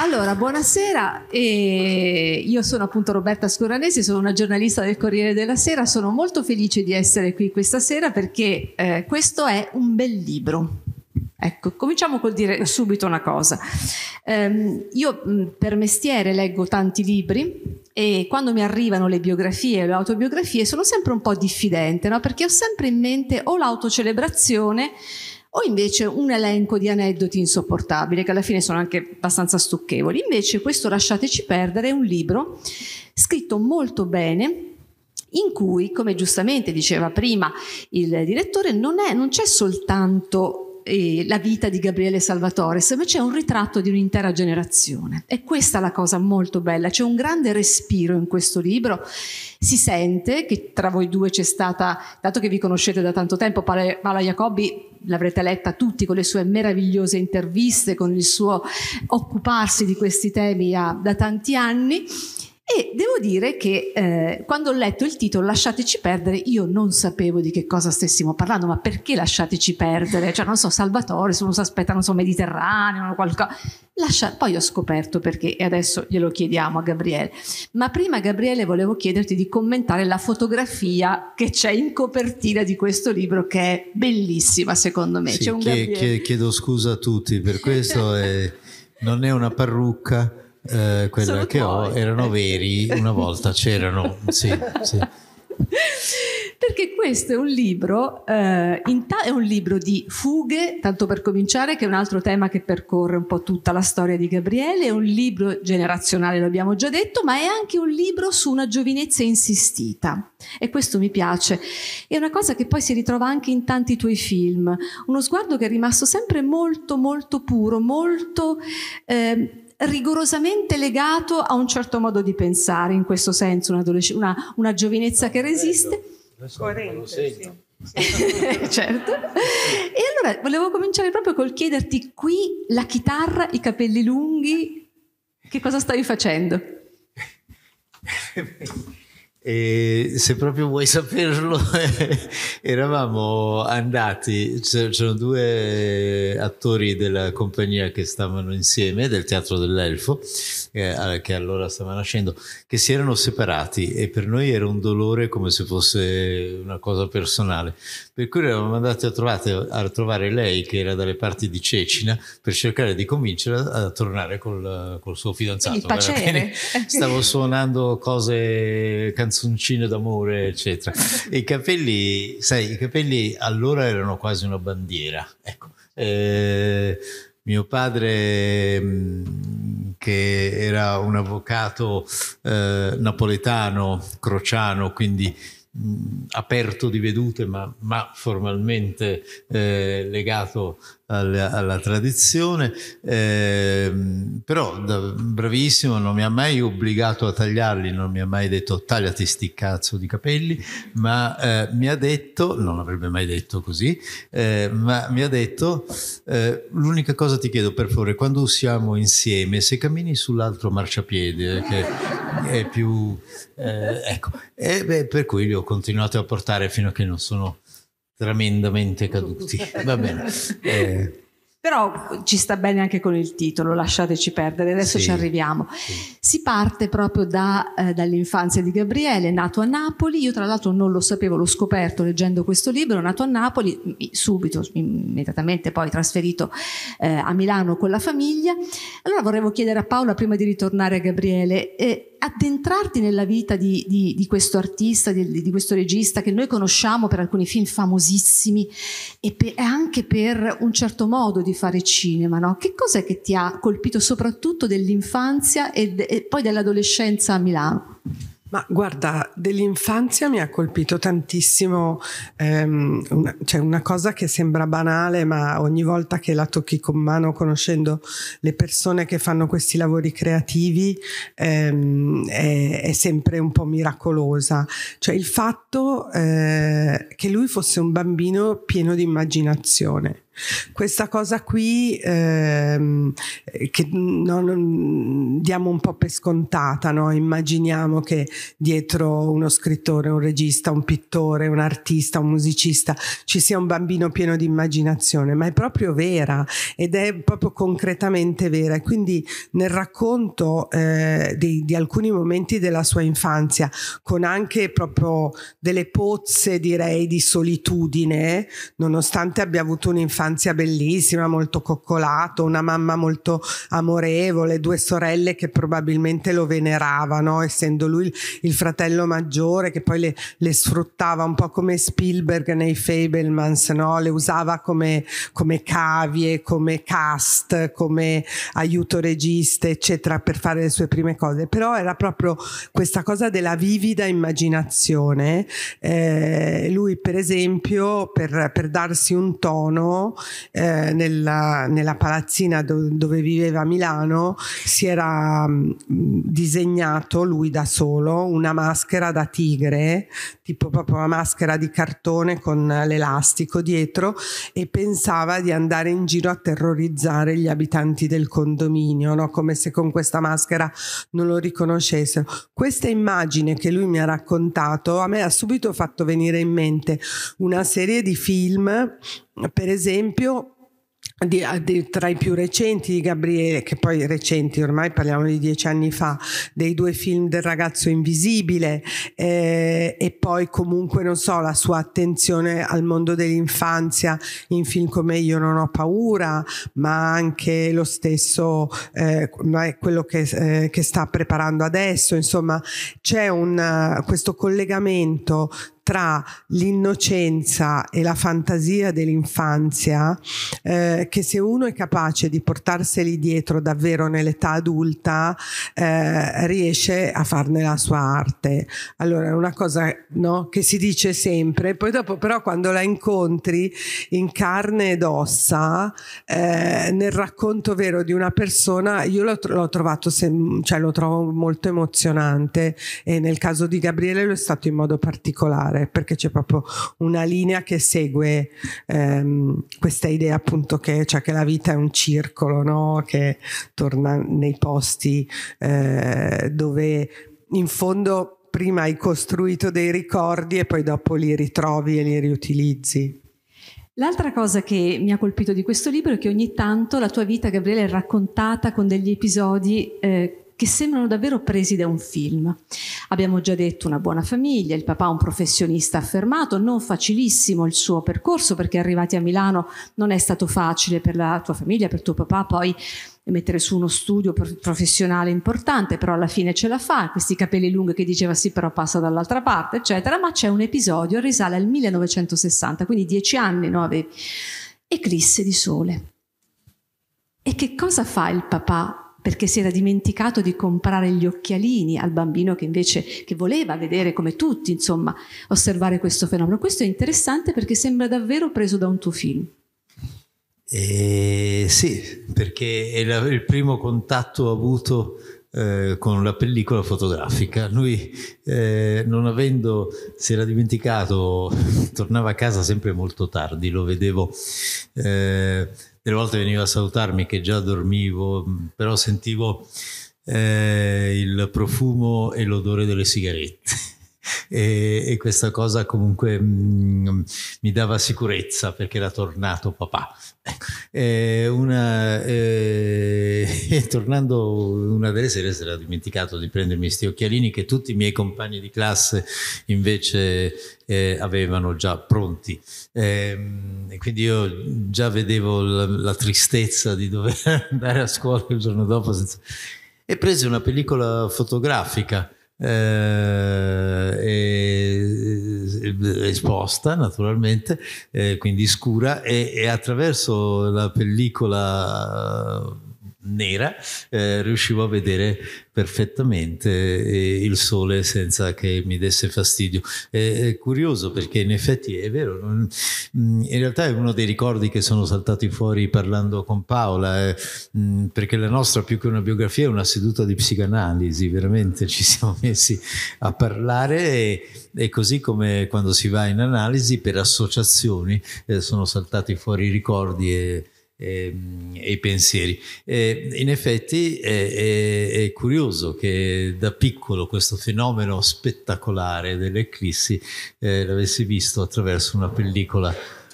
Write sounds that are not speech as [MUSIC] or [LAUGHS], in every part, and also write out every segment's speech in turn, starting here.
Allora, buonasera, eh, io sono appunto Roberta Scoranesi, sono una giornalista del Corriere della Sera, sono molto felice di essere qui questa sera perché eh, questo è un bel libro. Ecco, cominciamo col dire subito una cosa. Um, io mh, mm, per mestiere leggo tanti libri e quando mi arrivano le biografie o le autobiografie sono sempre un po' diffidente, no? perché ho sempre in mente o l'autocelebrazione o invece un elenco di aneddoti insopportabili che alla fine sono anche abbastanza stucchevoli. Invece questo Lasciateci perdere è un libro scritto molto bene in cui, come giustamente diceva prima il direttore, non, è, non c'è soltanto eh, la vita di Gabriele Salvatore, ma c'è un ritratto di un'intera generazione. E questa è la cosa molto bella, c'è un grande respiro in questo libro. Si sente che tra voi due c'è stata, dato che vi conoscete da tanto tempo, Paola Jacobi l'avrete letta tutti con le sue meravigliose interviste, con il suo occuparsi di questi temi ah, da tanti anni. E devo dire che eh, quando ho letto il titolo Lasciateci perdere, io non sapevo di che cosa stessimo parlando, ma perché lasciateci perdere? Cioè, non so, Salvatore, se uno si aspetta, non so, Mediterraneo, o qualcosa. Lascia... Poi ho scoperto perché, e adesso glielo chiediamo a Gabriele. Ma prima, Gabriele, volevo chiederti di commentare la fotografia che c'è in copertina di questo libro, che è bellissima, secondo me. Sì, che, che, chiedo scusa a tutti per questo, eh, non è una parrucca eh, quella Sono che tuoi. ho erano [LAUGHS] veri, una volta c'erano, sì, sì. Perché questo è un libro, eh, ta- è un libro di fughe, tanto per cominciare, che è un altro tema che percorre un po' tutta la storia di Gabriele, è un libro generazionale, l'abbiamo già detto, ma è anche un libro su una giovinezza insistita. E questo mi piace. È una cosa che poi si ritrova anche in tanti tuoi film, uno sguardo che è rimasto sempre molto, molto puro, molto... Eh, rigorosamente legato a un certo modo di pensare, in questo senso una, una, una giovinezza che resiste. Corrente, sì. [LAUGHS] certo. E allora volevo cominciare proprio col chiederti qui la chitarra, i capelli lunghi, che cosa stavi facendo? [LAUGHS] E se proprio vuoi [LAUGHS] saperlo, eh, eravamo andati, c'erano due attori della compagnia che stavano insieme, del Teatro dell'Elfo, eh, che allora stava nascendo, che si erano separati e per noi era un dolore come se fosse una cosa personale per cui eravamo andati a, trovate, a trovare lei, che era dalle parti di Cecina, per cercare di convincerla a tornare col, col suo fidanzato. Il pacere. Stavo [LAUGHS] suonando cose, canzoncine d'amore, eccetera. E I capelli, sai, i capelli allora erano quasi una bandiera. Ecco. Eh, mio padre mm, che era un avvocato eh, napoletano, crociano, quindi mh, aperto di vedute ma, ma formalmente eh, legato alla, alla tradizione, eh, però da, bravissimo, non mi ha mai obbligato a tagliarli, non mi ha mai detto tagliati sti cazzo di capelli, ma eh, mi ha detto, non avrebbe mai detto così, eh, ma mi ha detto eh, l'unica cosa ti chiedo per favore, quando siamo insieme, se cammini sull'altro marciapiede che è più... Eh, ecco, e eh, beh, per cui li ho continuato a portare fino a che non sono tremendamente caduti. Va bene. [LAUGHS] Eh. Però ci sta bene anche con il titolo, lasciateci perdere, adesso sì, ci arriviamo. Sì. Si parte proprio da, eh, dall'infanzia di Gabriele, nato a Napoli, io tra l'altro non lo sapevo, l'ho scoperto leggendo questo libro, nato a Napoli, subito, immediatamente poi trasferito eh, a Milano con la famiglia. Allora vorrei chiedere a Paola, prima di ritornare a Gabriele, eh, addentrarti nella vita di, di, di questo artista, di, di, questo regista che noi conosciamo per alcuni film famosissimi e, per, anche per un certo modo di fare cinema, no? che cos'è che ti ha colpito soprattutto dell'infanzia e, e poi dell'adolescenza a Milano? Ma guarda, dell'infanzia mi ha colpito tantissimo, ehm, una, cioè una cosa che sembra banale, ma ogni volta che la tocchi con mano, conoscendo le persone che fanno questi lavori creativi, ehm, è, è, sempre un po' miracolosa. Cioè il fatto eh, che lui fosse un bambino pieno di immaginazione questa cosa qui ehm, che non, non, diamo un po' per scontata, no? immaginiamo che dietro uno scrittore, un regista, un pittore, un artista, un musicista ci sia un bambino pieno di immaginazione, ma è proprio vera ed è proprio concretamente vera e quindi nel racconto eh, di, di alcuni momenti della sua infanzia con anche proprio delle pozze direi di solitudine, nonostante abbia avuto un'infanzia infanzia bellissima, molto coccolato, una mamma molto amorevole, due sorelle che probabilmente lo veneravano, essendo lui il fratello maggiore che poi le, le sfruttava un po' come Spielberg nei Fablemans, no? le usava come, come cavie, come cast, come aiuto regista, eccetera, per fare le sue prime cose. Però era proprio questa cosa della vivida immaginazione. Eh, lui, per esempio, per, per darsi un tono, eh, nella, nella, palazzina do, dove viveva Milano si era mh, mm, disegnato lui da solo una maschera da tigre, tipo proprio una maschera di cartone con l'elastico dietro e pensava di andare in giro a terrorizzare gli abitanti del condominio, no? come se con questa maschera non lo riconoscessero. Questa immagine che lui mi ha raccontato a me ha subito fatto venire in mente una serie di film per esempio, di, di, tra i più recenti di Gabriele, che poi recenti ormai parliamo di dieci anni fa, dei due film del ragazzo invisibile eh, e poi comunque non so la sua attenzione al mondo dell'infanzia in film come Io non ho paura, ma anche lo stesso eh, quello che, eh, che, sta preparando adesso, insomma c'è un, questo collegamento tra l'innocenza e la fantasia dell'infanzia eh, che se uno è capace di portarseli dietro davvero nell'età adulta eh, riesce a farne la sua arte. Allora è una cosa no, che si dice sempre, poi dopo però quando la incontri in carne ed ossa, eh, nel racconto vero di una persona, io l'ho, l'ho trovato, sem- cioè lo trovo molto emozionante e nel caso di Gabriele lo è stato in modo particolare fare perché c'è proprio una linea che segue ehm, questa idea appunto che, cioè che, la vita è un circolo no? che torna nei posti eh, dove in fondo prima hai costruito dei ricordi e poi dopo li ritrovi e li riutilizzi. L'altra cosa che mi ha colpito di questo libro è che ogni tanto la tua vita, Gabriele, è raccontata con degli episodi eh, che sembrano davvero presi da un film. Abbiamo già detto una buona famiglia, il papà un professionista affermato, non facilissimo il suo percorso perché arrivati a Milano non è stato facile per la tua famiglia, per tuo papà poi mettere su uno studio professionale importante, però alla fine ce la fa, questi capelli lunghi che diceva sì però passa dall'altra parte, eccetera, ma c'è un episodio, risale al 1960, quindi dieci anni no, avevi, eclisse di sole. E che cosa fa il papà perché si era dimenticato di comprare gli occhialini al bambino che invece che voleva vedere come tutti, insomma, osservare questo fenomeno. Questo è interessante perché sembra davvero preso da un tuo film. Eh, sì, perché è la, il primo contatto avuto eh, con la pellicola fotografica. Lui, eh, non avendo, si era dimenticato, [LAUGHS] tornava a casa sempre molto tardi, lo vedevo eh, delle volte veniva a salutarmi che già dormivo, mm, però sentivo eh, il profumo e l'odore delle sigarette e, e questa cosa comunque mh, mm, mi dava sicurezza perché era tornato papà. Eh, una, eh, [LAUGHS] tornando una delle sere si era dimenticato di prendermi questi occhialini che tutti i miei compagni di classe invece eh, avevano già pronti. Ehm, e quindi io già vedevo la, la tristezza di dover [LAUGHS] andare a scuola il giorno dopo senza e prese una pellicola fotografica eh, esposta naturalmente, eh, quindi scura e, e attraverso la pellicola nera, eh, riuscivo a vedere perfettamente eh, il sole senza che mi desse fastidio. È, curioso perché in effetti è vero, mm, in realtà è uno dei ricordi che sono saltati fuori parlando con Paola, eh, mm, perché la nostra più che una biografia è una seduta di psicanalisi, veramente ci siamo messi a parlare e, e così come quando si va in analisi per associazioni eh, sono saltati fuori i ricordi. E, e, ehm, e i pensieri. E, eh, in effetti è, è, è, curioso che da piccolo questo fenomeno spettacolare dell'eclissi eh, l'avessi visto attraverso una pellicola,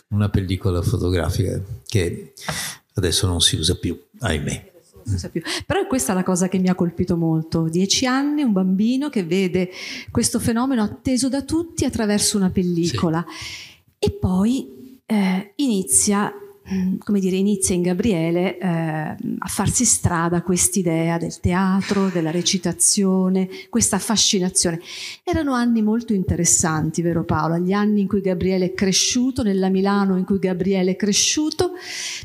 una pellicola fotografica che adesso non si usa più, ahimè. Più. Però questa è la cosa che mi ha colpito molto. Dieci anni, un bambino che vede questo fenomeno atteso da tutti attraverso una pellicola. Sì. E poi eh, inizia Mm, come dire, inizia in Gabriele eh, a farsi strada quest'idea del teatro, della recitazione, questa affascinazione. Erano anni molto interessanti, vero Paola? Gli anni in cui Gabriele è cresciuto, nella Milano in cui Gabriele è cresciuto,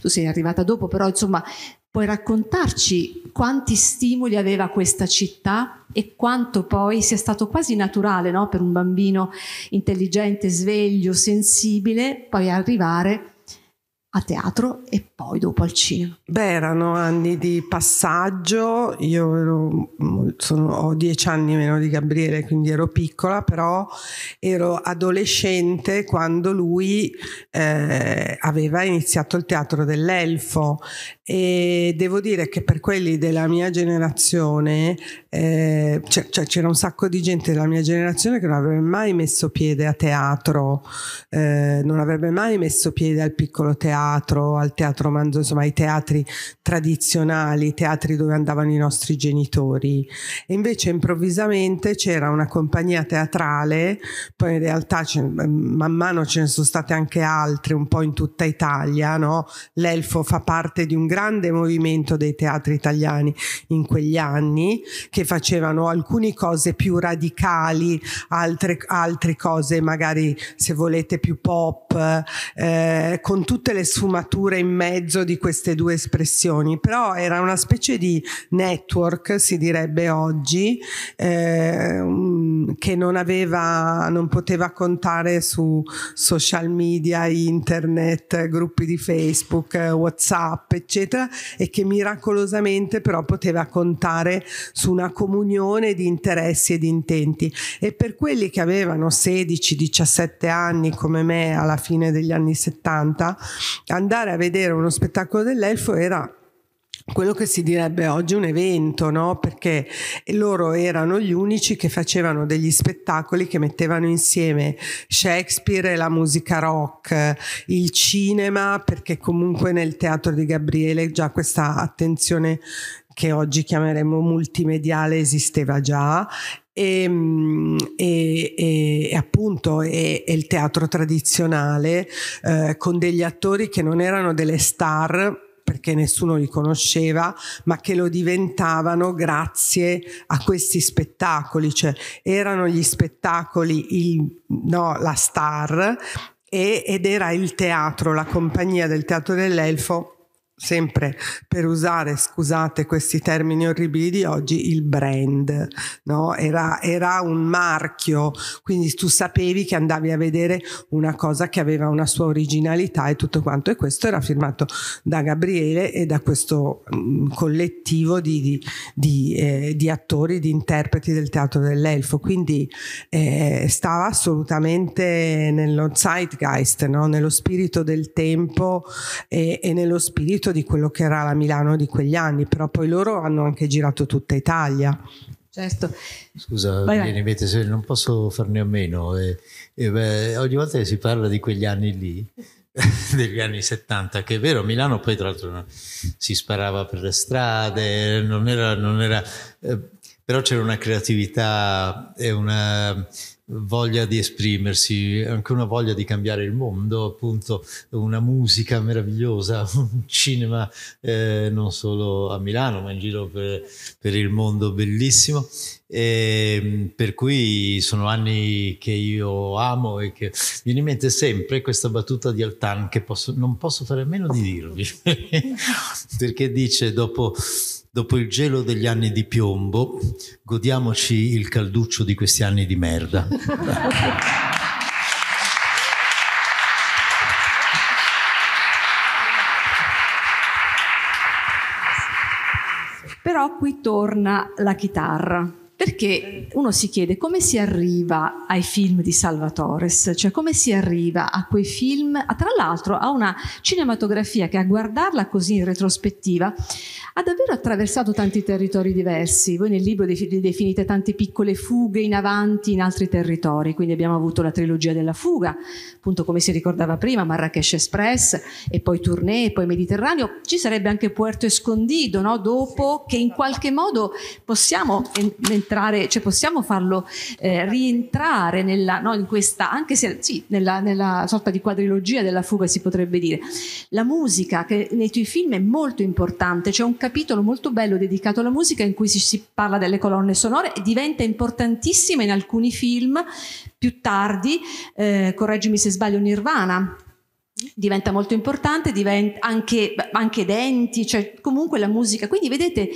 tu sei arrivata dopo, però insomma puoi raccontarci quanti stimoli aveva questa città e quanto poi sia stato quasi naturale no? per un bambino intelligente, sveglio, sensibile, poi arrivare a a teatro e poi dopo al cinema. Beh, erano anni di passaggio, io ero, sono, ho dieci anni meno di Gabriele, quindi ero piccola, però ero adolescente quando lui eh, aveva iniziato il teatro dell'elfo e devo dire che per quelli della mia generazione eh, cioè, cioè, c'era un sacco di gente della mia generazione che non avrebbe mai messo piede a teatro eh, non avrebbe mai messo piede al piccolo teatro al teatro manzo insomma ai teatri tradizionali teatri dove andavano i nostri genitori e invece improvvisamente c'era una compagnia teatrale poi in realtà man mano ce ne sono state anche altre un po' in tutta Italia no? l'elfo fa parte di un grande grande movimento dei teatri italiani in quegli anni che facevano alcune cose più radicali, altre, altre cose magari se volete più pop, eh, con tutte le sfumature in mezzo di queste due espressioni, però era una specie di network, si direbbe oggi, eh, che non aveva, non poteva contare su social media, internet, gruppi di Facebook, Whatsapp, eccetera eccetera, e che miracolosamente però poteva contare su una comunione di interessi e di intenti. E per quelli che avevano 16-17 anni come me alla fine degli anni 70, andare a vedere uno spettacolo dell'elfo era quello che si direbbe oggi un evento, no? perché loro erano gli unici che facevano degli spettacoli che mettevano insieme Shakespeare e la musica rock, il cinema, perché comunque nel teatro di Gabriele già questa attenzione che oggi chiameremo multimediale esisteva già ehm, e, e, e, appunto e, il teatro tradizionale eh, con degli attori che non erano delle star perché nessuno li conosceva, ma che lo diventavano grazie a questi spettacoli, cioè erano gli spettacoli il, no, la star e, ed era il teatro, la compagnia del teatro dell'elfo sempre per usare, scusate questi termini orribili di oggi, il brand, no? era, era, un marchio, quindi tu sapevi che andavi a vedere una cosa che aveva una sua originalità e tutto quanto, e questo era firmato da Gabriele e da questo mh, mm, collettivo di, di, di, eh, di, attori, di interpreti del teatro dell'elfo, quindi eh, stava assolutamente nello zeitgeist, no? nello spirito del tempo e, e nello spirito riferimento di quello che era la Milano di quegli anni, però poi loro hanno anche girato tutta Italia. Certo. Scusa, vai, vai. Mente, se non posso farne a meno. Eh, eh, beh, ogni volta che si parla di quegli anni lì, [LAUGHS] degli anni 70, che è vero, Milano poi tra l'altro si sparava per le strade, non era, non era eh, però c'era una creatività e una voglia di esprimersi, anche una voglia di cambiare il mondo, appunto una musica meravigliosa, [LAUGHS] un cinema eh, non solo a Milano ma in giro per, per il mondo bellissimo. E, ehm, per cui sono anni che io amo e che mi viene in mente sempre questa battuta di Altan che posso, non posso fare a meno di dirvi, [LAUGHS] perché dice dopo Dopo il gelo degli anni di piombo, godiamoci il calduccio di questi anni di merda. Però qui torna la chitarra perché uno si chiede come si arriva ai film di Salvatores, cioè come si arriva a quei film, a, tra l'altro a una cinematografia che a guardarla così in retrospettiva ha davvero attraversato tanti territori diversi. Voi nel libro li definite tante piccole fughe in avanti in altri territori, quindi abbiamo avuto la trilogia della fuga, appunto come si ricordava prima, Marrakesh Express e poi Tournée, poi Mediterraneo, ci sarebbe anche Puerto Escondido, no? dopo che in qualche modo possiamo filtrare, cioè possiamo farlo eh, rientrare nella, no, in questa, anche se sì, nella, nella, sorta di quadrilogia della fuga si potrebbe dire. La musica che nei tuoi film è molto importante, c'è un capitolo molto bello dedicato alla musica in cui si, si parla delle colonne sonore e diventa importantissima in alcuni film più tardi, eh, correggimi se sbaglio, Nirvana diventa molto importante, diventa anche, anche denti, cioè comunque la musica. Quindi vedete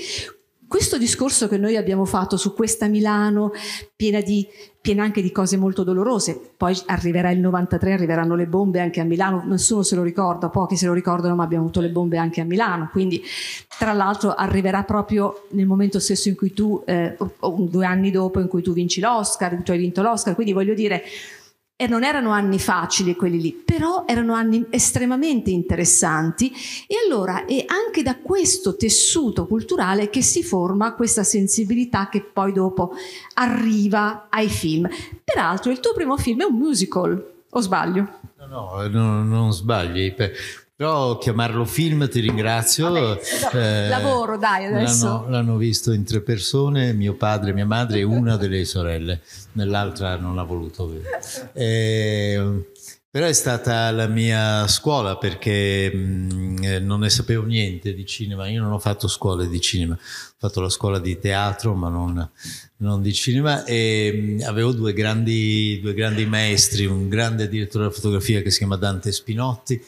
questo discorso che noi abbiamo fatto su questa Milano piena, di, piena anche di cose molto dolorose, poi arriverà il 93, arriveranno le bombe anche a Milano, nessuno se lo ricorda, pochi se lo ricordano, ma abbiamo avuto le bombe anche a Milano, quindi tra l'altro arriverà proprio nel momento stesso in cui tu, eh, due anni dopo, in cui tu vinci l'Oscar, tu hai vinto l'Oscar, quindi voglio dire e non erano anni facili quelli lì, però erano anni estremamente interessanti e allora è anche da questo tessuto culturale che si forma questa sensibilità che poi dopo arriva ai film. Peraltro il tuo primo film è un musical, o sbaglio? No, no, no non sbagli. Però chiamarlo film ti ringrazio. Vabbè, eh, lavoro, dai, adesso. L'hanno, l'hanno, visto in tre persone, mio padre, mia madre e una delle sorelle, nell'altra non l'ha voluto. Eh, però è stata la mia scuola perché mh, mm, eh, non ne sapevo niente di cinema. Io non ho fatto scuole di cinema, ho fatto la scuola di teatro, ma non, non di cinema. E mh, mm, avevo due grandi, due grandi, maestri, un grande direttore della fotografia che si chiama Dante Spinotti,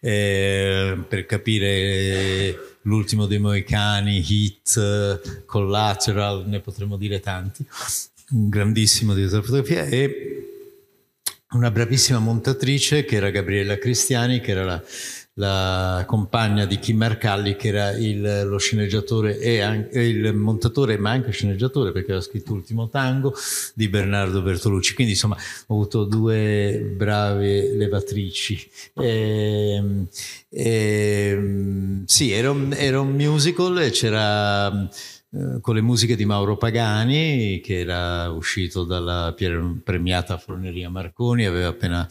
eh, per capire eh, l'ultimo dei Moicani, Hit, Collateral, ne potremmo dire tanti. Un grandissimo direttore della fotografia. E, una bravissima montatrice che era Gabriella Cristiani, che era la, la compagna di Kim Marcalli, che era il, lo sceneggiatore e anche, il montatore, ma anche sceneggiatore, perché aveva scritto l'ultimo Tango di Bernardo Bertolucci. Quindi, insomma, ho avuto due brave levatrici. E, ehm, e, ehm, sì, era un, era un musical e c'era eh, con le musiche di Mauro Pagani, che era uscito dalla premiata Forneria Marconi, aveva appena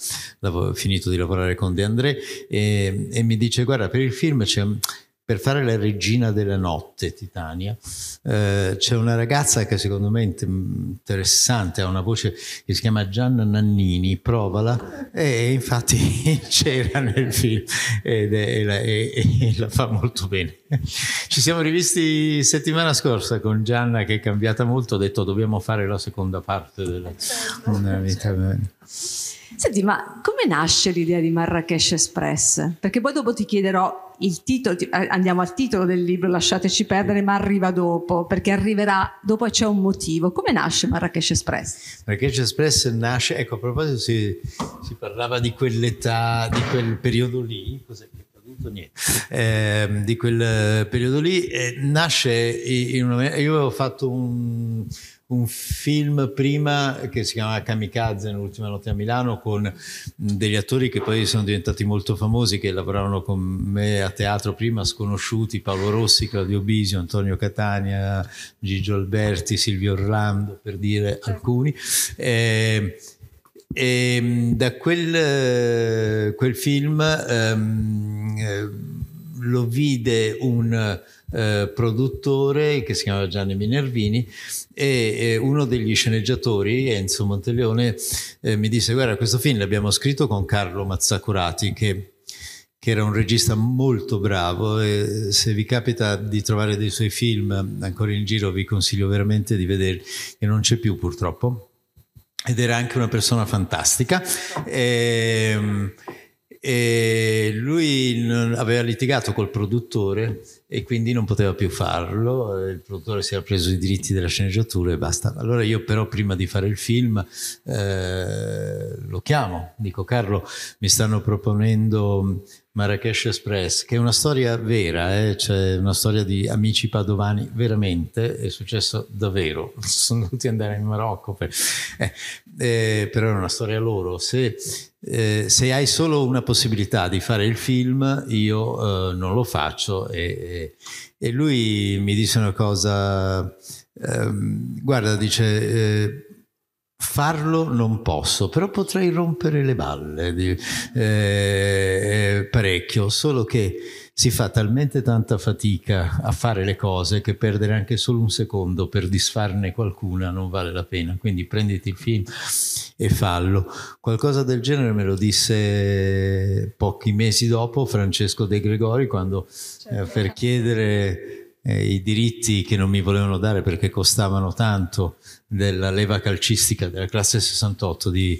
finito di lavorare con De André, e, e mi dice, guarda, per il film c'è per fare la regina della notte, Titania, eh, c'è una ragazza che secondo me è interessante, ha una voce che si chiama Gianna Nannini, provala, e infatti [LAUGHS] c'era nel film ed è, e, la, e, e la fa molto bene. Ci siamo rivisti settimana scorsa con Gianna che è cambiata molto, ho detto dobbiamo fare la seconda parte della certo, una certo. vita. Senti, ma come nasce l'idea di Marrakesh Express? Perché poi dopo ti chiederò il titolo, eh, andiamo al titolo del libro, lasciateci perdere, ma arriva dopo, perché arriverà dopo e c'è un motivo. Come nasce Marrakesh Express? Marrakesh Express nasce, ecco, a proposito si, si parlava di quell'età, di quel periodo lì, cos'è che eh, di quel eh, periodo lì, eh, nasce in una, io avevo fatto un un film prima che si chiamava Kamikaze nell'ultima notte a Milano con degli attori che poi sono diventati molto famosi che lavoravano con me a teatro prima sconosciuti Paolo Rossi, Claudio Bisio, Antonio Catania Gigio Alberti, Silvio Orlando per dire alcuni e, ehm, e ehm, da quel, eh, quel film ehm, eh, lo vide un eh, produttore che si chiamava Gianni Minervini e uno degli sceneggiatori, Enzo Monteleone, eh, mi disse guarda questo film l'abbiamo scritto con Carlo Mazzacurati che, che era un regista molto bravo e se vi capita di trovare dei suoi film ancora in giro vi consiglio veramente di vederli e non c'è più purtroppo ed era anche una persona fantastica. E, ehm, e lui aveva litigato col produttore e quindi non poteva più farlo, eh, il produttore si era preso i diritti della sceneggiatura e basta. Allora io però prima di fare il film eh, lo chiamo, dico Carlo mi stanno proponendo Marrakesh Express, che è una storia vera, eh? cioè una storia di amici padovani, veramente è successo davvero, [LAUGHS] sono dovuti andare in Marocco, per... eh, eh, però è una storia loro. Se, eh, se, hai solo una possibilità di fare il film, io eh, non lo faccio e, e e, lui mi disse una cosa, ehm, guarda, dice, eh, farlo non posso, però potrei rompere le balle eh, eh, parecchio, solo che si fa talmente tanta fatica a fare le cose che perdere anche solo un secondo per disfarne qualcuna non vale la pena. Quindi prenditi il film e fallo. Qualcosa del genere me lo disse pochi mesi dopo Francesco De Gregori quando certo. eh, per chiedere eh, i diritti che non mi volevano dare perché costavano tanto della leva calcistica della classe 68 di,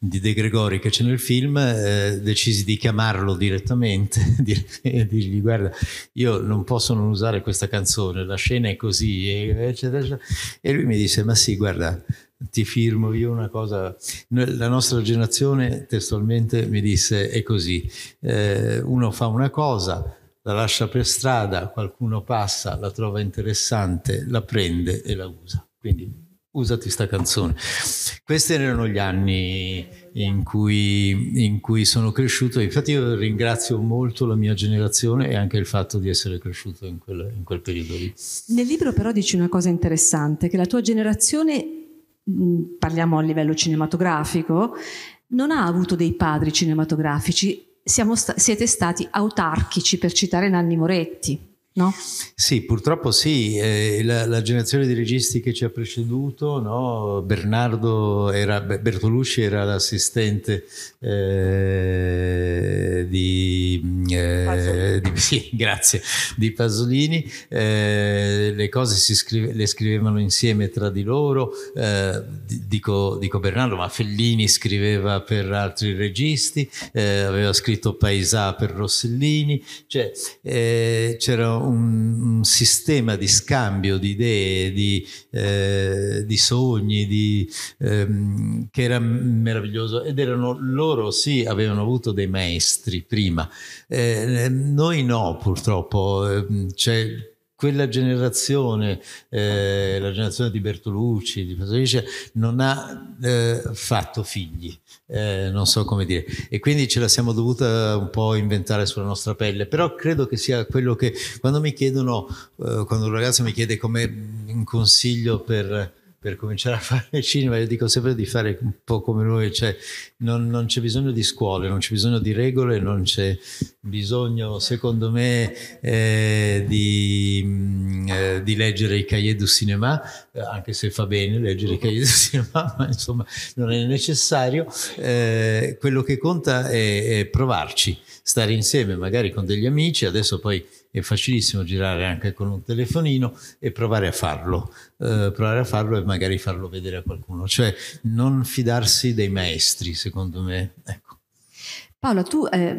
di De Gregori che c'è nel film, eh, decisi di chiamarlo direttamente [LAUGHS] e dirgli guarda, io non posso non usare questa canzone, la scena è così, eccetera, eccetera. E lui mi disse, ma sì, guarda, ti firmo io una cosa. La nostra generazione testualmente mi disse, è così, eh, uno fa una cosa, la lascia per strada, qualcuno passa, la trova interessante, la prende e la usa. Quindi usati sta canzone. Questi erano gli anni in cui, in cui, sono cresciuto, infatti io ringrazio molto la mia generazione e anche il fatto di essere cresciuto in quel, in quel periodo lì. Nel libro però dici una cosa interessante, che la tua generazione, parliamo a livello cinematografico, non ha avuto dei padri cinematografici, sta- siete stati autarchici per citare Nanni Moretti. No? Sì, purtroppo sì, eh, la, la, generazione di registi che ci ha preceduto, no? Bernardo era, Bertolucci era l'assistente eh, di, mm, eh, di, [LAUGHS] sì, grazie, di, Pasolini, eh, le cose scrive, le scrivevano insieme tra di loro, eh, dico, dico, Bernardo, ma Fellini scriveva per altri registi, eh, aveva scritto Paesà per Rossellini, cioè c'era un un, un sistema di scambio di idee, di, eh, di sogni, di, ehm, che era meraviglioso ed erano loro sì, avevano avuto dei maestri prima, eh, noi no purtroppo, ehm, cioè, quella generazione, eh, la generazione di Bertolucci, di Pasolini, non ha eh, fatto figli eh, non so come dire, e quindi ce la siamo dovuta un po' inventare sulla nostra pelle, però credo che sia quello che quando mi chiedono, eh, quando un ragazzo mi chiede come un consiglio per per cominciare a [LAUGHS] fare cinema, io dico sempre di fare un po' come lui, cioè non, non c'è bisogno di scuole, non c'è bisogno di regole, non c'è bisogno, secondo me, eh, di, mm, eh, di, leggere i cahiers du cinema, eh, anche se fa bene leggere i cahiers du cinema, [LAUGHS] ma insomma non è necessario. Eh, quello che conta è, è provarci, stare insieme, magari con degli amici, adesso poi è facilissimo girare anche con un telefonino e provare a farlo, eh, provare a farlo e magari farlo vedere a qualcuno, cioè non fidarsi dei maestri, secondo me. Ecco. Paola, tu eh,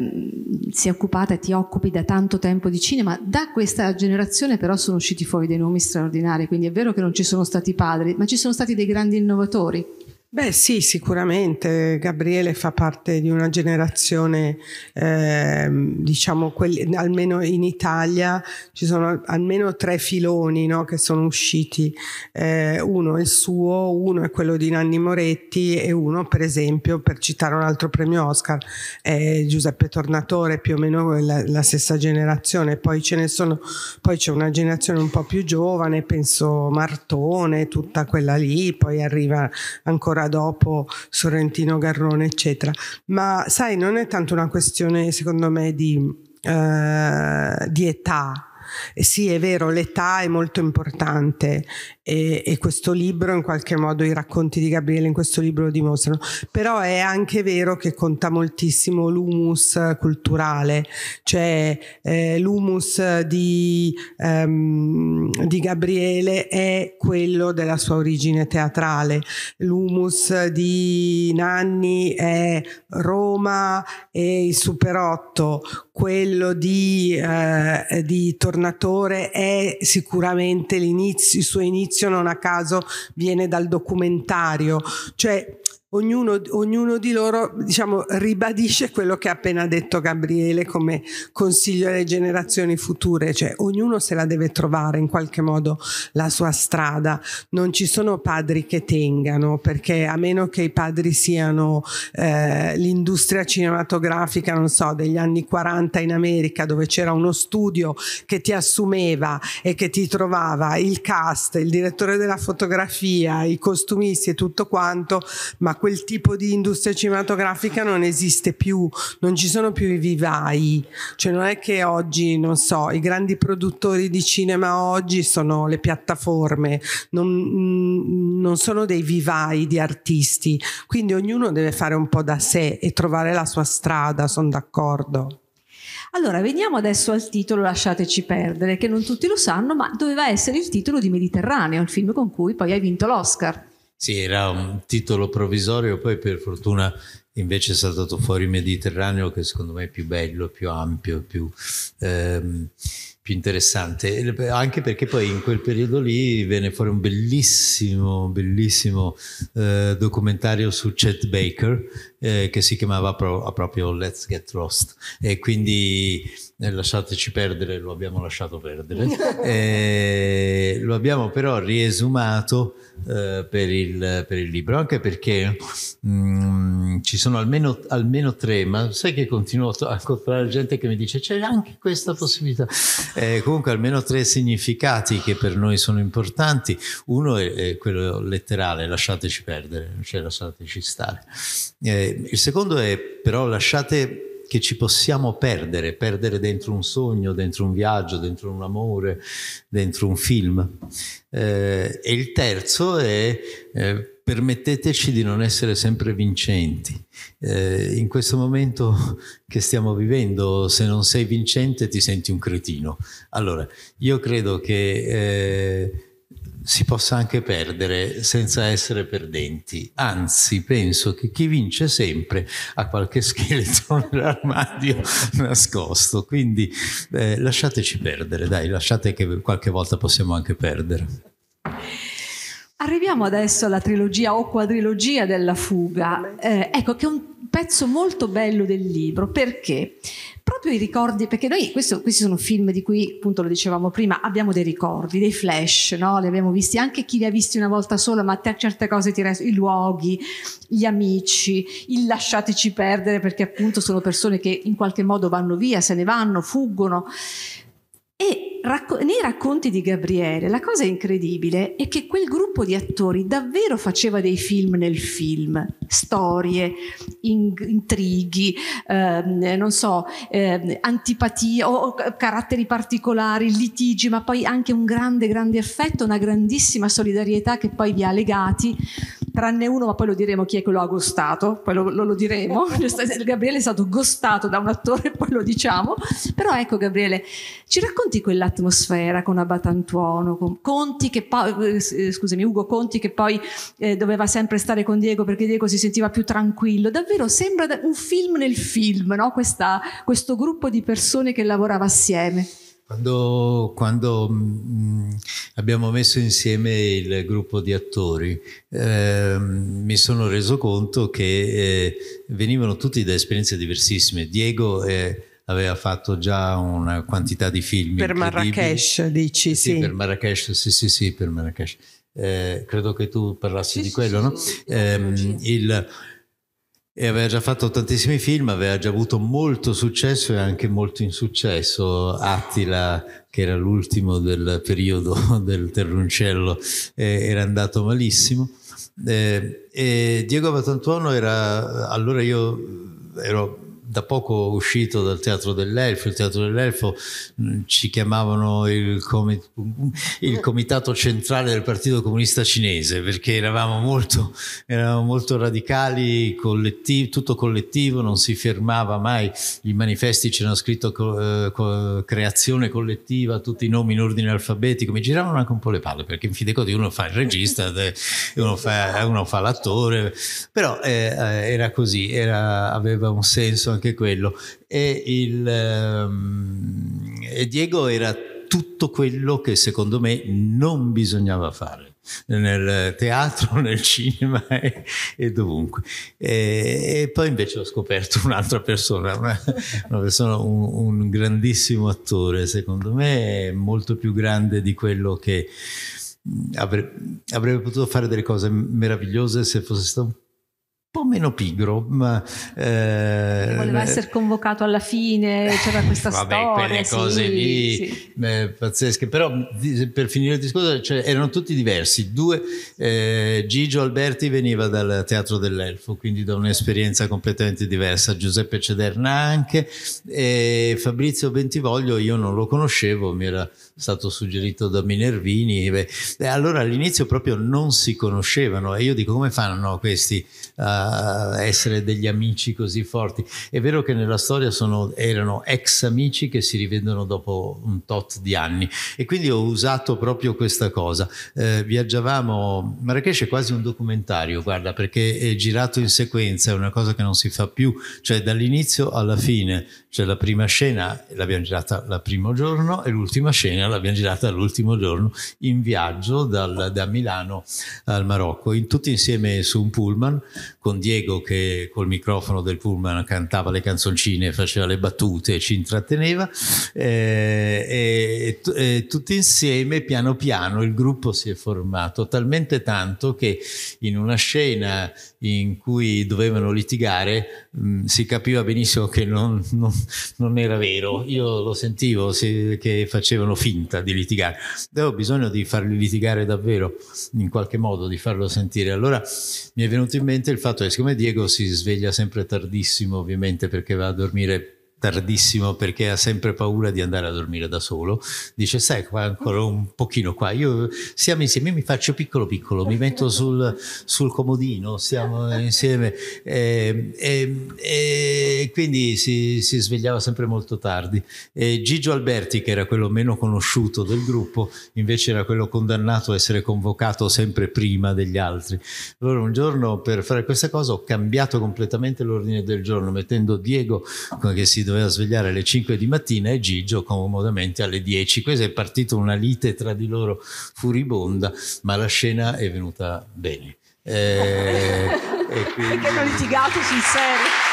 si è occupata e ti occupi da tanto tempo di cinema, da questa generazione però sono usciti fuori dei nomi straordinari, quindi è vero che non ci sono stati padri, ma ci sono stati dei grandi innovatori. Beh sì, sicuramente Gabriele fa parte di una generazione, eh, diciamo, quelli, almeno in Italia ci sono almeno tre filoni no, che sono usciti, eh, uno è il suo, uno è quello di Nanni Moretti e uno per esempio, per citare un altro premio Oscar, è Giuseppe Tornatore, più o meno la, la stessa generazione, poi ce ne sono, poi c'è una generazione un po' più giovane, penso Martone, tutta quella lì, poi arriva ancora ancora dopo Sorrentino, Garrone, eccetera. Ma sai, non è tanto una questione, secondo me, di, eh, di età eh sì, è vero, l'età è molto importante e, e, questo libro, in qualche modo, i racconti di Gabriele in questo libro lo dimostrano, però è anche vero che conta moltissimo l'humus culturale, cioè eh, l'humus di, ehm, di Gabriele è quello della sua origine teatrale, l'humus di Nanni è Roma e il Super Superotto, quello di, eh, di Tornello governatore è sicuramente l'inizio, il suo inizio non a caso viene dal documentario, cioè Ognuno, ognuno, di loro diciamo, ribadisce quello che ha appena detto Gabriele come consiglio alle generazioni future, cioè ognuno se la deve trovare in qualche modo la sua strada, non ci sono padri che tengano, perché a meno che i padri siano eh, l'industria cinematografica, non so, degli anni 40 in America dove c'era uno studio che ti assumeva e che ti trovava il cast, il direttore della fotografia, i costumisti e tutto quanto, ma quel tipo di industria cinematografica non esiste più, non ci sono più i vivai, cioè non è che oggi, non so, i grandi produttori di cinema oggi sono le piattaforme, non, mm, non sono dei vivai di artisti, quindi ognuno deve fare un po' da sé e trovare la sua strada, sono d'accordo. Allora, veniamo adesso al titolo Lasciateci perdere, che non tutti lo sanno, ma doveva essere il titolo di Mediterraneo, il film con cui poi hai vinto l'Oscar. Sì, era un titolo provvisorio, poi per fortuna invece è saltato fuori Mediterraneo, che secondo me è più bello, più ampio, più, ehm, più interessante. Anche perché poi in quel periodo lì venne fuori un bellissimo, bellissimo eh, documentario su Chet Baker, eh, che si chiamava pro- proprio Let's Get Lost e quindi eh, lasciateci perdere, lo abbiamo lasciato perdere, [LAUGHS] e lo abbiamo però riesumato eh, per, il, per, il, libro, anche perché mh, mm, ci sono almeno, almeno, tre, ma sai che continuo a incontrare gente che mi dice c'è anche questa possibilità, eh, comunque almeno tre significati che per noi sono importanti, uno è, è quello letterale, lasciateci perdere, cioè lasciateci stare. Eh, il secondo è però lasciate che ci possiamo perdere, perdere dentro un sogno, dentro un viaggio, dentro un amore, dentro un film. Eh, e il terzo è eh, permetteteci di non essere sempre vincenti. Eh, in questo momento che stiamo vivendo, se non sei vincente ti senti un cretino. Allora, io credo che eh, si possa anche perdere senza essere perdenti. Anzi, penso che chi vince sempre ha qualche [LAUGHS] scheletro nell'armadio nascosto. Quindi eh, lasciateci perdere, dai, lasciate che qualche volta possiamo anche perdere. Arriviamo adesso alla trilogia o quadrilogia della fuga, eh, ecco che è un pezzo molto bello del libro perché proprio i ricordi, perché noi questo, questi sono film di cui, appunto lo dicevamo prima, abbiamo dei ricordi, dei flash, no? li abbiamo visti anche chi li ha visti una volta sola, ma a certe cose ti restano, i luoghi, gli amici, il lasciateci perdere perché appunto sono persone che in qualche modo vanno via, se ne vanno, fuggono. E racco- nei racconti di Gabriele la cosa incredibile è che quel gruppo di attori davvero faceva dei film nel film, storie, in- intrighi, ehm, non so, ehm, antipatie o, caratteri particolari, litigi, ma poi anche un grande, grande affetto, una grandissima solidarietà che poi vi ha legati tranne uno, ma poi lo diremo chi è che lo ha gostato, poi lo, lo, lo diremo. [LAUGHS] Gabriele è stato gostato da un attore, [LAUGHS] poi lo diciamo. Però ecco Gabriele, ci racconti quell'atmosfera con Abatantuono, con Conti che poi, eh, eh, scusami, Ugo Conti che poi eh, doveva sempre stare con Diego perché Diego si sentiva più tranquillo. Davvero sembra un film nel film, no? Questa, questo gruppo di persone che lavorava assieme. Quando, quando mh, mm, abbiamo messo insieme il gruppo di attori eh, mi sono reso conto che eh, venivano tutti da esperienze diversissime. Diego eh, aveva fatto già una quantità di film. Per Marrakesh dici? Eh sì, sì, per Marrakesh, sì, sì, sì, per Marrakesh. Eh, credo che tu parlassi sì, di quello, sì, no? Sì, ehm, il, e aveva già fatto tantissimi film, aveva già avuto molto successo e anche molto insuccesso. Attila, che era l'ultimo del periodo [LAUGHS] del Terruncello, eh, era andato malissimo. Eh, e Diego Batantuono era, allora io ero da poco uscito dal Teatro dell'Elfo, il Teatro dell'Elfo mm, ci chiamavano il, comi- il Comitato Centrale del Partito Comunista Cinese perché eravamo molto, eravamo molto radicali, collettivi, tutto collettivo, non si fermava mai, i manifesti c'erano scritto co- eh, co- creazione collettiva, tutti i nomi in ordine alfabetico, mi giravano anche un po' le palle perché in fin dei conti uno fa il regista, uno fa, uno fa l'attore, però eh, eh era così, era, aveva un senso anche anche quello. E, il, ehm, e Diego era tutto quello che secondo me non bisognava fare nel teatro, [LAUGHS] nel cinema e, e dovunque. E, e, poi invece ho scoperto un'altra persona, una, una persona un, un, grandissimo attore, secondo me, molto più grande di quello che avre, avrebbe potuto fare delle cose meravigliose se fosse stato un po' meno pigro. Ma, eh, Voleva eh, essere convocato alla fine, c'era questa [LAUGHS] vabbè, storia. quelle cose sì, lì sì. Eh, pazzesche. Però per finire il discorso, cioè, erano tutti diversi. Due, eh, Gigio Alberti veniva dal Teatro dell'Elfo, quindi da un'esperienza completamente diversa. Giuseppe Cederna anche. E Fabrizio Bentivoglio io non lo conoscevo, mi era stato suggerito da Minervini. Beh, allora all'inizio proprio non si conoscevano e io dico come fanno questi a eh, essere degli amici così forti. È vero che nella storia sono, erano ex amici che si rivedono dopo un tot di anni e quindi ho usato proprio questa cosa. Eh, viaggiavamo, Marrakesh è quasi un documentario, guarda, perché è girato in sequenza, è una cosa che non si fa più, cioè dall'inizio alla fine, cioè la prima scena l'abbiamo girata il primo giorno e l'ultima scena l'abbiamo girata l'ultimo giorno in viaggio dal, da Milano al Marocco, in, tutti insieme su un pullman con Diego che col microfono del pullman cantava le canzoncine, faceva le battute, ci intratteneva eh, e, e tutti insieme piano piano il gruppo si è formato talmente tanto che in una scena in cui dovevano litigare mh, mm, si capiva benissimo che non, non, non, era vero. Io lo sentivo se, che facevano finta di litigare. Avevo bisogno di farli litigare davvero, in qualche modo, di farlo sentire. Allora mi è venuto in mente il fatto che siccome Diego si sveglia sempre tardissimo, ovviamente perché va a dormire tardissimo perché ha sempre paura di andare a dormire da solo, dice sai qua ancora un pochino qua, io siamo insieme, io mi faccio piccolo piccolo, mi metto sul, sul comodino, siamo insieme e, e, e quindi si, si, svegliava sempre molto tardi. E Gigio Alberti che era quello meno conosciuto del gruppo invece era quello condannato a essere convocato sempre prima degli altri. Allora un giorno per fare questa cosa ho cambiato completamente l'ordine del giorno mettendo Diego che si doveva svegliare alle 5 di mattina e Gigio comodamente alle 10. Questa è partita una lite tra di loro furibonda, ma la scena è venuta bene. Eh, [LAUGHS] quindi... Perché hanno litigato sul serio.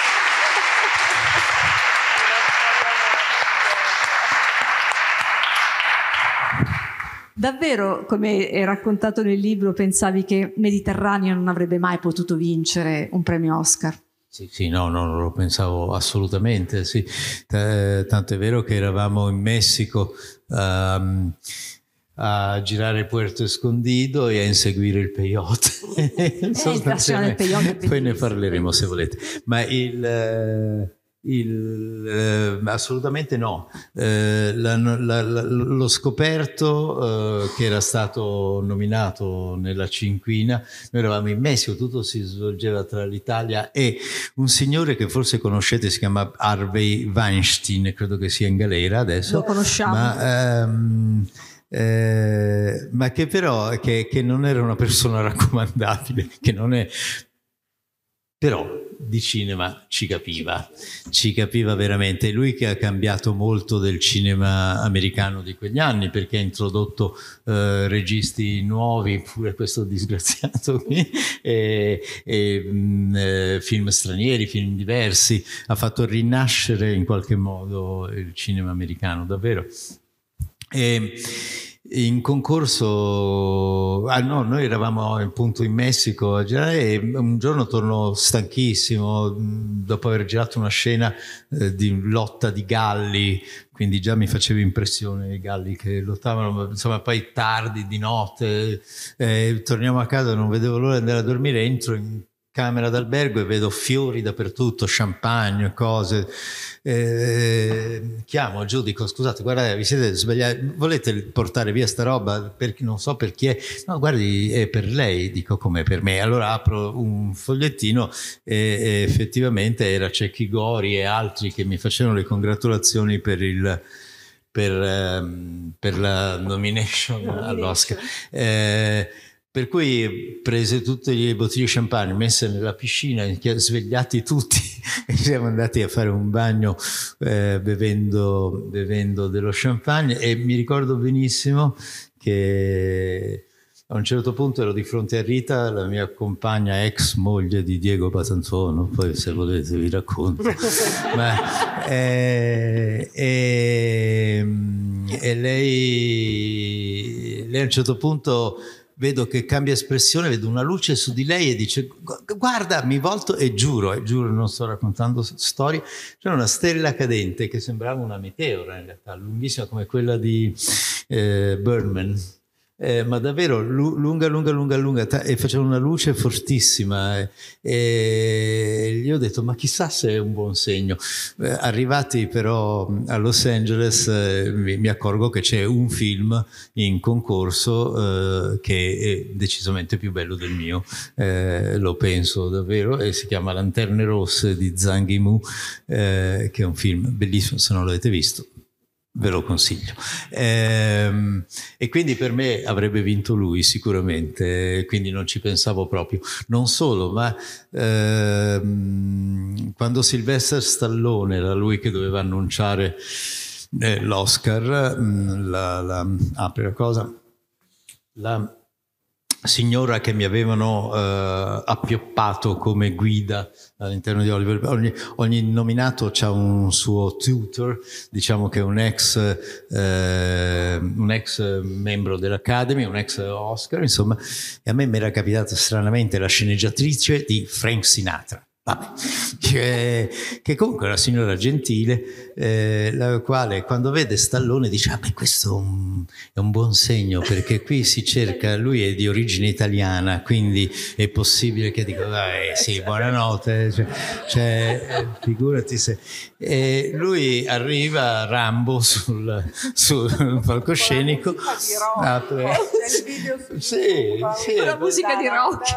Davvero, come è raccontato nel libro, pensavi che Mediterraneo non avrebbe mai potuto vincere un premio Oscar? Sì, sì, no, no, non lo pensavo assolutamente, sì. T- tanto è vero che eravamo in Messico um, a girare Puerto Escondido e a inseguire il peyote. eh, il peyote Poi ne parleremo se volete. Ma il... Eh, il, eh, assolutamente no. Eh, la, la, la, l'ho scoperto eh, che era stato nominato nella cinquina. Noi eravamo in Messico, tutto si svolgeva tra l'Italia e un signore che forse conoscete, si chiama Harvey Weinstein, credo che sia in galera adesso. Lo conosciamo. Ma, ehm, eh, ma che però che, che, non era una persona [LAUGHS] raccomandabile, che non è però di cinema ci capiva, ci capiva veramente. È lui che ha cambiato molto del cinema americano di quegli anni perché ha introdotto eh, registi nuovi, pure questo disgraziato [LAUGHS] qui, e, e mh, mm, eh, film stranieri, film diversi. Ha fatto rinascere in qualche modo il cinema americano, davvero. E, in concorso, ah no, noi eravamo appunto in Messico a girare e un giorno torno stanchissimo mm, dopo aver girato una scena eh, di lotta di galli, quindi già mi faceva impressione i galli che lottavano, insomma poi tardi di notte, eh, torniamo a casa, non vedevo l'ora di andare a dormire, entro in camera d'albergo e vedo fiori dappertutto, champagne, cose. Eh, chiamo il dico scusate, guardate, vi siete svegliati, volete portare via sta roba? Per, non so per chi è. No, guardi, è per lei, dico come per me. Allora apro un fogliettino e, e effettivamente era Cecchi Gori e altri che mi facevano le congratulazioni per il... Per, ehm, per la nomination all'Oscar. Eh, per cui prese tutte le bottiglie di champagne messe nella piscina, svegliati tutti [LAUGHS] e siamo andati a fare un bagno eh, bevendo, bevendo dello champagne e mi ricordo benissimo che a un certo punto ero di fronte a Rita, la mia compagna ex moglie di Diego Patantuono, poi se volete vi racconto. [LAUGHS] Ma, eh, eh, e lei, lei a un certo punto vedo che cambia espressione, vedo una luce su di lei e dice guarda, mi volto e giuro, e giuro non sto raccontando storie, c'era una stella cadente che sembrava una meteora in realtà, lunghissima come quella di eh, Birdman, eh, ma davvero lunga, lunga, lunga, lunga, e faceva una luce fortissima. E, eh. e gli ho detto, ma chissà se è un buon segno. Eh, arrivati però a Los Angeles eh, mi, mi, accorgo che c'è un film in concorso eh, che è decisamente più bello del mio, eh, lo penso davvero, e si chiama Lanterne Rosse di Zhang Yimou, che è un film bellissimo, se non l'avete visto ve lo consiglio. Ehm, e quindi per me avrebbe vinto lui sicuramente, quindi non ci pensavo proprio. Non solo, ma ehm, quando Sylvester Stallone era lui che doveva annunciare eh, l'Oscar, mm, la, la, ah, prima cosa, la signora che mi avevano eh, appioppato come guida all'interno di Oliver. Ogni, ogni nominato ha un suo tutor, diciamo che è un ex, eh, un ex membro dell'Academy, un ex Oscar, insomma. E a me mi era capitata stranamente la sceneggiatrice di Frank Sinatra. Vabbè. Eh, che, comunque è una signora gentile, eh, la quale quando vede Stallone dice: Ah, beh, questo è un, è un, buon segno perché qui si cerca. Lui è di origine italiana, quindi è possibile che dica: sì, eh, certo. buonanotte. Cioè, cioè, eh, figurati se. E lui arriva Rambo sul, sul palcoscenico. Apre... Sì, sì, con la musica di rock.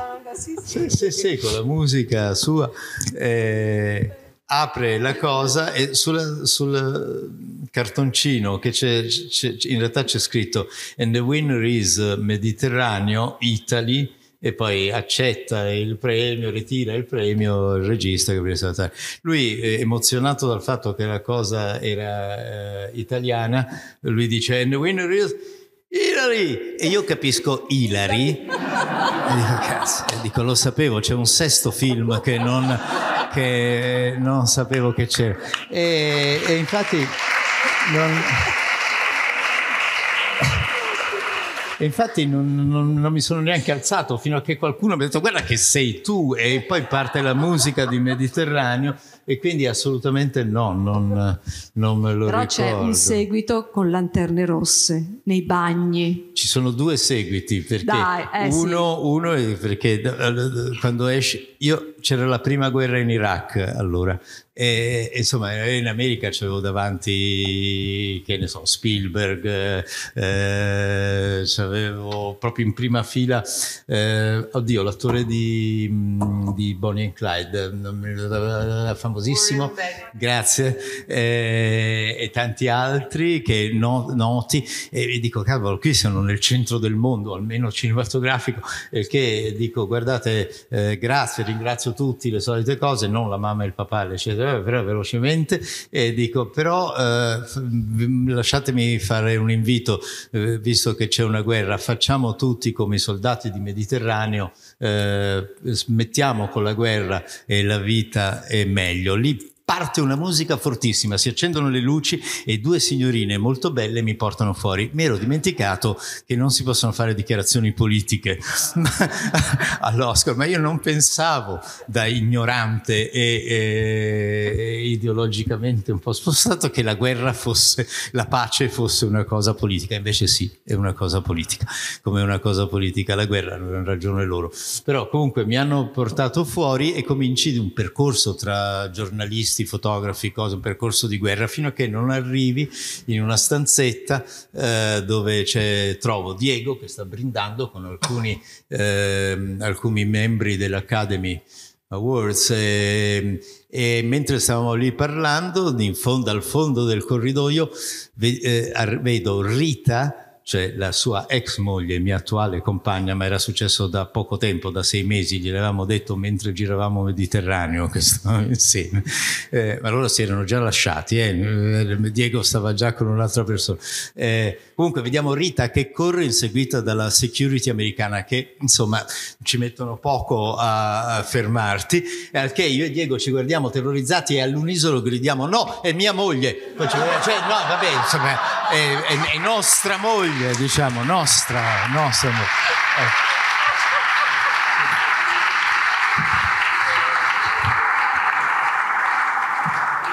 Sì, sì, sì, con la musica sua. Eh, apre la cosa e sulla, sul cartoncino che c'è, c'è, in realtà c'è scritto And the winner is Mediterraneo Italy e poi accetta il premio, ritira il premio il regista che prende la Lui, eh, emozionato dal fatto che la cosa era eh, italiana, lui dice: And the winner is Hilary". E io capisco Ilari. dico, cazzo, dico, lo sapevo, c'è un sesto film che non, che non sapevo che c'era. E, e infatti... Non... E infatti non, non, non, mi sono neanche alzato fino a che qualcuno mi ha detto guarda che sei tu e poi parte la musica di Mediterraneo e quindi assolutamente no, non, non me lo Però ricordo. Però c'è un seguito con lanterne rosse nei bagni. Ci sono due seguiti perché Dai, eh, uno, sì. uno perché eh, quando esce io c'era la prima guerra in Iraq allora, e, insomma in America c'avevo davanti, che ne so, Spielberg, eh, c'avevo proprio in prima fila, eh, oddio, l'attore di, mm, di, Bonnie and Clyde, famosissimo, grazie, eh, e tanti altri che no, noti, e, dico, cavolo, qui sono nel centro del mondo, almeno cinematografico, il che dico, guardate, eh, grazie, ringrazio faccio tutti le solite cose, non la mamma e il papà, eccetera, eh, però velocemente, e dico però eh, lasciatemi fare un invito, eh, visto che c'è una guerra, facciamo tutti come i soldati di Mediterraneo, eh, smettiamo con la guerra e la vita è meglio. Lì parte una musica fortissima, si accendono le luci e due signorine molto belle mi portano fuori. Mi ero dimenticato che non si possono fare dichiarazioni politiche [LAUGHS] all'Oscar, ma io non pensavo da ignorante e, e, e, ideologicamente un po' spostato che la guerra fosse, la pace fosse una cosa politica, invece sì, è una cosa politica, come una cosa politica la guerra, hanno ragione loro. Però comunque mi hanno portato fuori e cominci un percorso tra giornalisti, giornalisti, fotografi, cose, un percorso di guerra, fino a che non arrivi in una stanzetta eh, dove trovo Diego che sta brindando con alcuni, eh, alcuni membri dell'Academy Awards. E, ehm, e mentre stavamo lì parlando, in fondo, al fondo del corridoio, ve, eh, vedo Rita cioè la sua ex moglie, mia attuale compagna, ma era successo da poco tempo, da sei mesi, gliel'avevamo detto mentre giravamo Mediterraneo che stavamo Eh, allora si erano già lasciati, eh. eh? Diego stava già con un'altra persona. Eh, comunque vediamo Rita che corre inseguita dalla security americana che insomma ci mettono poco a, a fermarti, al che io e Diego ci guardiamo terrorizzati e all'unisono gridiamo no, è mia moglie, cioè, no vabbè insomma è, è, è nostra moglie famiglia, diciamo, nostra, nostra. Ecco.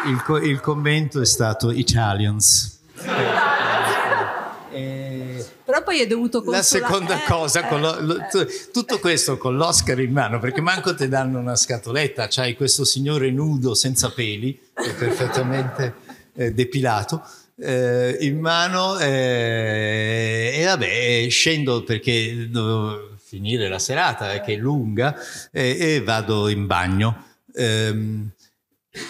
Il, co- il, commento è stato Italians. [LAUGHS] Eh, Però poi è dovuto consolare. La seconda eh. cosa, eh, lo, lo, tutto questo con l'Oscar in mano, perché manco ti danno una scatoletta, c'hai questo signore nudo senza peli, perfettamente eh, depilato, eh, in mano eh, e vabbè scendo perché dovevo finire la serata eh, che è lunga eh, e vado in bagno. Ehm,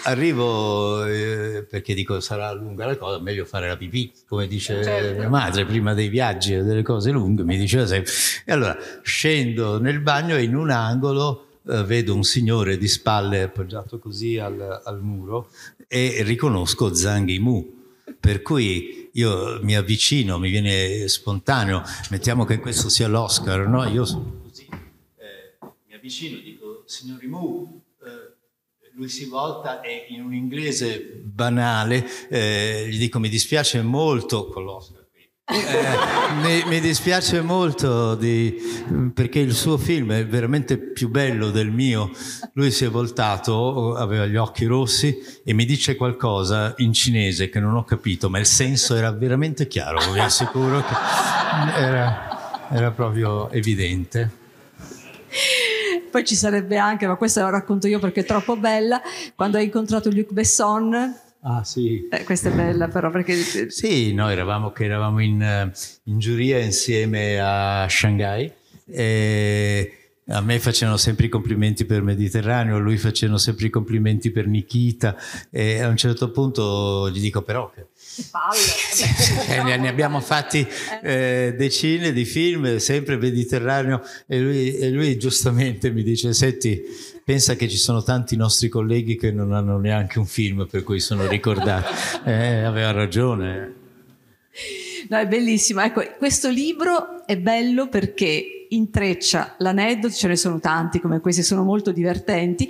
arrivo eh, perché dico sarà lunga la cosa, meglio fare la pipì, come dice eh, certo. mia madre prima dei viaggi e delle cose lunghe, mi diceva sempre. E allora scendo nel bagno e in un angolo vedo un signore di spalle appoggiato così al, al muro e riconosco Zhang Yimou per cui io mi avvicino, mi viene spontaneo, mettiamo che questo sia l'Oscar, no? Io sono così, eh, mi avvicino, dico, signor Rimu, eh, lui si volta e in un inglese banale eh, gli dico mi dispiace molto con l'Oscar eh, mi, mi, dispiace molto di, perché il suo film è veramente più bello del mio. Lui si è voltato, aveva gli occhi rossi e mi dice qualcosa in cinese che non ho capito, ma il senso era veramente chiaro, vi assicuro che era, era proprio evidente. Poi ci sarebbe anche, ma questa la racconto io perché è troppo bella, quando hai incontrato Luc Besson Ah sì. Eh, questa è bella però perché... Eh, sì, noi eravamo, eravamo in, eh, in, giuria insieme a Shanghai e a me facevano sempre i complimenti per Mediterraneo, a lui facevano sempre i complimenti per Nikita e a un certo punto gli dico però che... e [LAUGHS] eh, ne abbiamo fatti eh, decine di film, sempre Mediterraneo e lui, e lui giustamente mi dice senti Pensa che ci sono tanti nostri colleghi che non hanno neanche un film per cui sono ricordati. [LAUGHS] eh, aveva ragione. No, è bellissimo. Ecco, questo libro è bello perché intreccia l'aneddoto, ce ne sono tanti come questi, sono molto divertenti,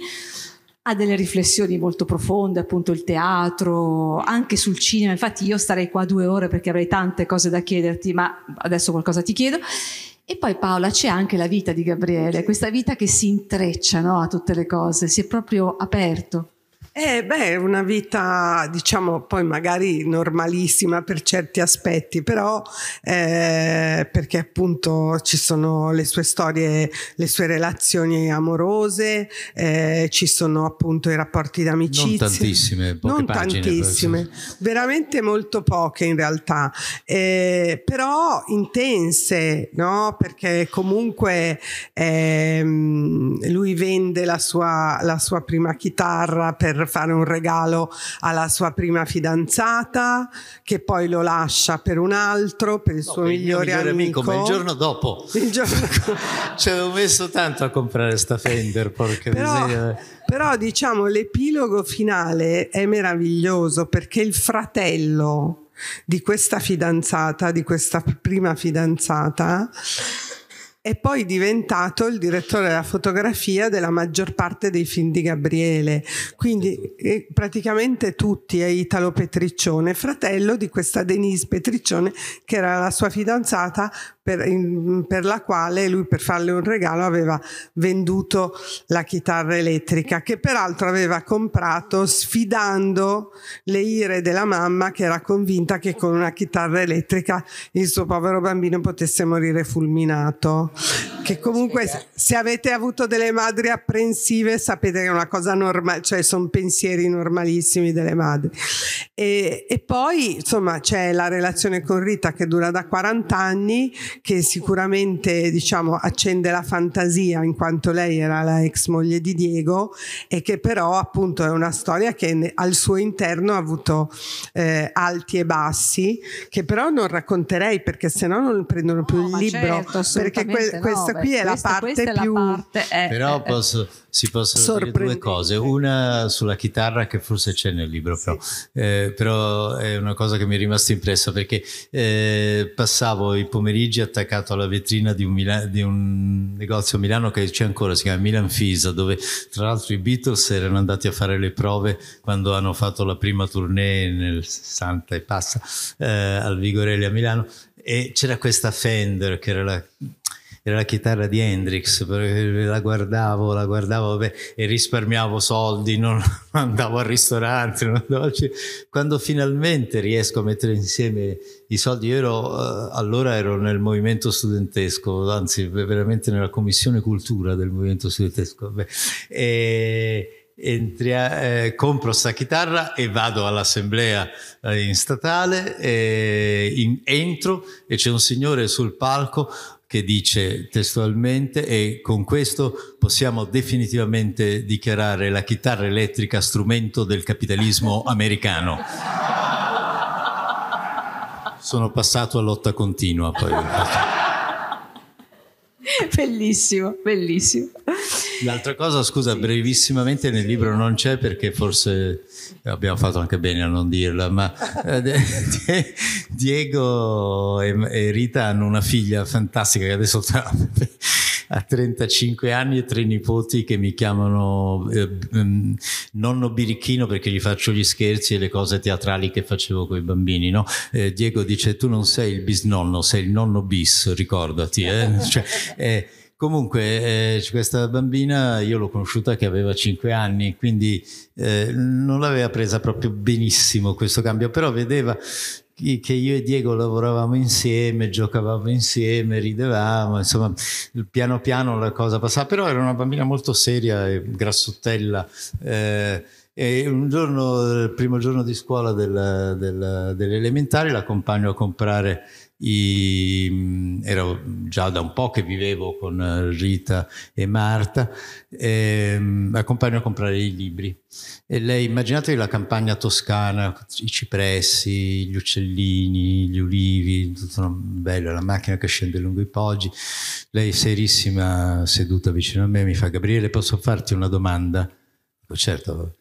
ha delle riflessioni molto profonde, appunto il teatro, anche sul cinema. Infatti io starei qua due ore perché avrei tante cose da chiederti, ma adesso qualcosa ti chiedo. E poi Paola c'è anche la vita di Gabriele, questa vita che si intreccia no, a tutte le cose, si è proprio aperto. Eh, beh, una vita, diciamo, poi magari normalissima per certi aspetti, però eh, perché appunto ci sono le sue storie, le sue relazioni amorose, eh, ci sono appunto i rapporti d'amicizia. Non tantissime, non pagine, tantissime, però. veramente molto poche in realtà, eh, però intense, no? Perché comunque ehm, lui vende la sua, la sua prima chitarra per fare un regalo alla sua prima fidanzata, che poi lo lascia per un altro, per il no, suo per migliore, migliore amico. amico. Ma il giorno dopo. [LAUGHS] Il giorno... [LAUGHS] Ci avevo messo tanto a comprare sta Fender, porca Però... miseria. Però diciamo l'epilogo finale è meraviglioso perché il fratello di questa fidanzata, di questa prima fidanzata, è poi diventato il direttore della fotografia della maggior parte dei film di Gabriele, quindi eh, praticamente tutti è Italo Petriccione, fratello di questa Denise Petriccione che era la sua fidanzata per, in, per, la quale lui per farle un regalo aveva venduto la chitarra elettrica che peraltro aveva comprato sfidando le ire della mamma che era convinta che con una chitarra elettrica il suo povero bambino potesse morire fulminato. Che comunque eh. se avete avuto delle madri apprensive sapete che è una cosa normale, cioè sono pensieri normalissimi delle madri. E, e poi insomma c'è la relazione con Rita che dura da 40 anni che sicuramente diciamo, accende la fantasia in quanto lei era la ex moglie di Diego e che però appunto è una storia che al suo interno ha avuto eh, alti e bassi che però non racconterei perché sennò non prendono più no, il libro certo, perché que no, questa qui è la parte più... È la parte, eh, però eh, eh. posso si possono Sorprendente. dire due cose. Una sulla chitarra che forse c'è nel libro, sì. però, eh, però, è una cosa che mi è rimasta impressa perché eh, passavo i pomeriggi attaccato alla vetrina di un, Mila- di un, negozio a Milano che c'è ancora, si chiama Milan Fisa, dove tra l'altro i Beatles erano andati a fare le prove quando hanno fatto la prima tournée nel 60 e passa eh, al Vigorelli a Milano e c'era questa Fender che era la era la chitarra di Hendrix, la guardavo, la guardavo beh, e risparmiavo soldi, non [LAUGHS] andavo al ristorante. Andavo... Quando finalmente riesco a mettere insieme i soldi, io ero, eh, allora ero nel movimento studentesco, anzi veramente nella commissione cultura del movimento studentesco. Beh, e... Entria, eh, compro sta chitarra e vado all'assemblea eh, in statale, eh, in, entro e c'è un signore sul palco che dice testualmente e con questo possiamo definitivamente dichiarare la chitarra elettrica strumento del capitalismo [LAUGHS] americano. Sono passato a lotta continua poi. [LAUGHS] Bellissimo, bellissimo. L'altra cosa, scusa, sì. brevissimamente nel libro non c'è perché forse abbiamo fatto anche bene a non dirla, ma eh, [LAUGHS] Diego e Rita hanno una figlia fantastica che adesso [LAUGHS] ha 35 anni e tre nipoti che mi chiamano eh, mm, nonno birichino perché gli faccio gli scherzi e le cose teatrali che facevo con i bambini. No? Eh, Diego dice tu non sei il bisnonno, sei il nonno bis, ricordati. Eh? [LAUGHS] Cioè, eh, Comunque, eh, questa bambina io l'ho conosciuta che aveva 5 anni, quindi eh, non l'aveva presa proprio benissimo questo cambio, però vedeva che io e Diego lavoravamo insieme, giocavamo insieme, ridevamo, insomma, piano piano la cosa passava, però era una bambina molto seria e grassottella. Eh, e un giorno, il primo giorno di scuola della, della, dell'elementare, l'accompagno a comprare i, mm, ero già da un po' che vivevo con eh, Rita e Marta, e, mm, accompagno a comprare i libri. E lei, immaginatevi la campagna toscana, i cipressi, gli uccellini, gli ulivi, tutto una, bello, la macchina che scende lungo i poggi. Lei serissima, seduta vicino a me, mi fa Gabriele, posso farti una domanda? certo.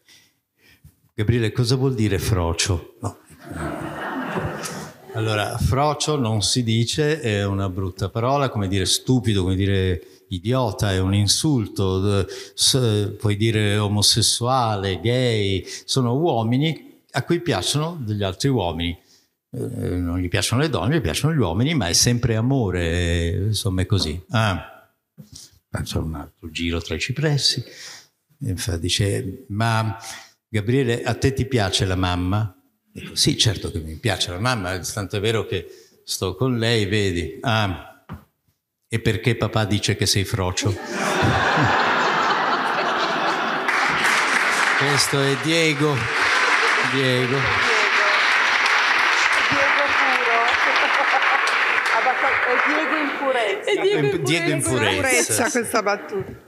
Gabriele, cosa vuol dire frocio? No. Allora, frocio non si dice, è una brutta parola, come dire stupido, come dire idiota, è un insulto, puoi dire omosessuale, gay, sono uomini a cui piacciono degli altri uomini. Eh, non gli piacciono le donne, gli piacciono gli uomini, ma è sempre amore, eh, insomma è così. Ah, faccio un altro giro tra i cipressi. Infatti dice, ma Gabriele, a te ti piace la mamma? Dico, sì, certo che mi piace la mamma, tanto è vero che sto con lei, vedi. Ah, e perché papà dice che sei frocio? [LAUGHS] Questo è Diego. Diego. Diego. puro. [LAUGHS] È Diego in purezza. È Diego in purezza, Diego in purezza questa battuta.